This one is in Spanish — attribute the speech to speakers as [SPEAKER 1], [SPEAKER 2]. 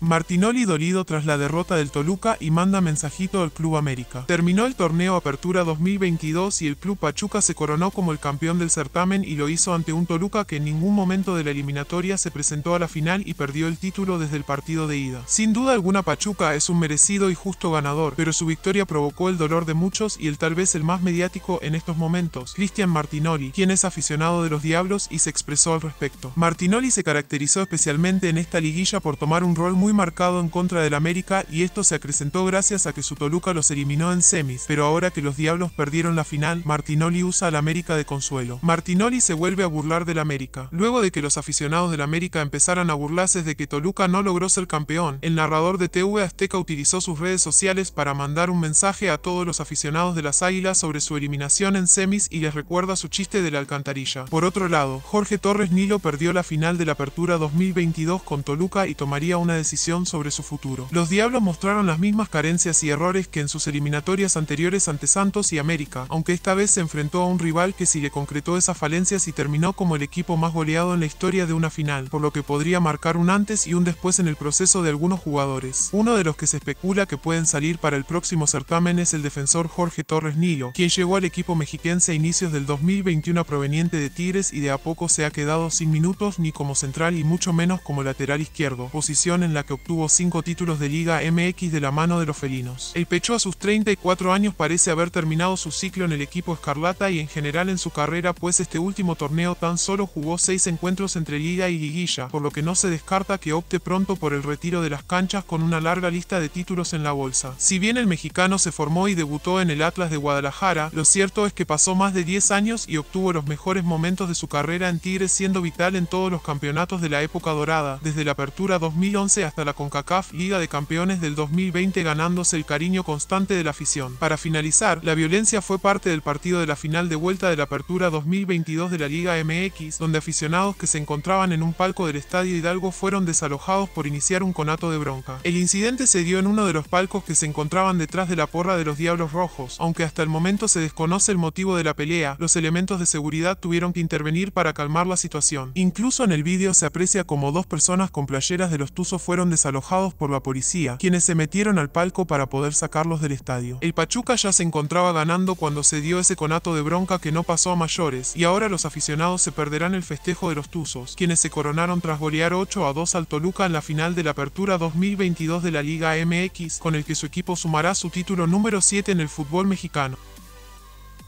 [SPEAKER 1] Martinoli dolido tras la derrota del Toluca y manda mensajito al Club América. Terminó el torneo Apertura 2022 y el Club Pachuca se coronó como el campeón del certamen y lo hizo ante un Toluca que en ningún momento de la eliminatoria se presentó a la final y perdió el título desde el partido de ida. Sin duda alguna Pachuca es un merecido y justo ganador, pero su victoria provocó el dolor de muchos y el tal vez el más mediático en estos momentos, Cristian Martinoli, quien es aficionado de los Diablos y se expresó al respecto. Martinoli se caracterizó especialmente en esta liguilla por tomar un rol muy marcado en contra del América y esto se acrecentó gracias a que su Toluca los eliminó en semis, pero ahora que los Diablos perdieron la final, Martinoli usa al América de consuelo. Martinoli se vuelve a burlar del América. Luego de que los aficionados del América empezaran a burlarse de que Toluca no logró ser campeón, el narrador de TV Azteca utilizó sus redes sociales para mandar un mensaje a todos los aficionados de las Águilas sobre su eliminación en semis y les recuerda su chiste de la alcantarilla. Por otro lado, Jorge Torres Nilo perdió la final de la Apertura 2022 con Toluca y tomaría una decisión sobre su futuro. Los Diablos mostraron las mismas carencias y errores que en sus eliminatorias anteriores ante Santos y América, aunque esta vez se enfrentó a un rival que si le concretó esas falencias y terminó como el equipo más goleado en la historia de una final, por lo que podría marcar un antes y un después en el proceso de algunos jugadores. Uno de los que se especula que pueden salir para el próximo certamen es el defensor Jorge Torres Nilo, quien llegó al equipo mexiquense a inicios del 2021 proveniente de Tigres y de a poco se ha quedado sin minutos ni como central y mucho menos como lateral izquierdo, posición en la que obtuvo cinco títulos de Liga MX de la mano de los felinos. El Pecho a sus 34 años parece haber terminado su ciclo en el equipo escarlata y en general en su carrera pues este último torneo tan solo jugó 6 encuentros entre Liga y Liguilla, por lo que no se descarta que opte pronto por el retiro de las canchas con una larga lista de títulos en la bolsa. Si bien el mexicano se formó y debutó en el Atlas de Guadalajara, lo cierto es que pasó más de 10 años y obtuvo los mejores momentos de su carrera en Tigre siendo vital en todos los campeonatos de la época dorada, desde la apertura 2011 hasta la CONCACAF Liga de Campeones del 2020 ganándose el cariño constante de la afición. Para finalizar, la violencia fue parte del partido de la final de vuelta de la Apertura 2022 de la Liga MX, donde aficionados que se encontraban en un palco del Estadio Hidalgo fueron desalojados por iniciar un conato de bronca. El incidente se dio en uno de los palcos que se encontraban detrás de la porra de los Diablos Rojos, aunque hasta el momento se desconoce el motivo de la pelea, los elementos de seguridad tuvieron que intervenir para calmar la situación. Incluso en el vídeo se aprecia como dos personas con playeras de los Tuzos fueron desalojados por la policía, quienes se metieron al palco para poder sacarlos del estadio. El Pachuca ya se encontraba ganando cuando se dio ese conato de bronca que no pasó a mayores, y ahora los aficionados se perderán el festejo de los Tuzos, quienes se coronaron tras golear 8 a 2 al Toluca en la final de la apertura 2022 de la Liga MX, con el que su equipo sumará su título número 7 en el fútbol mexicano.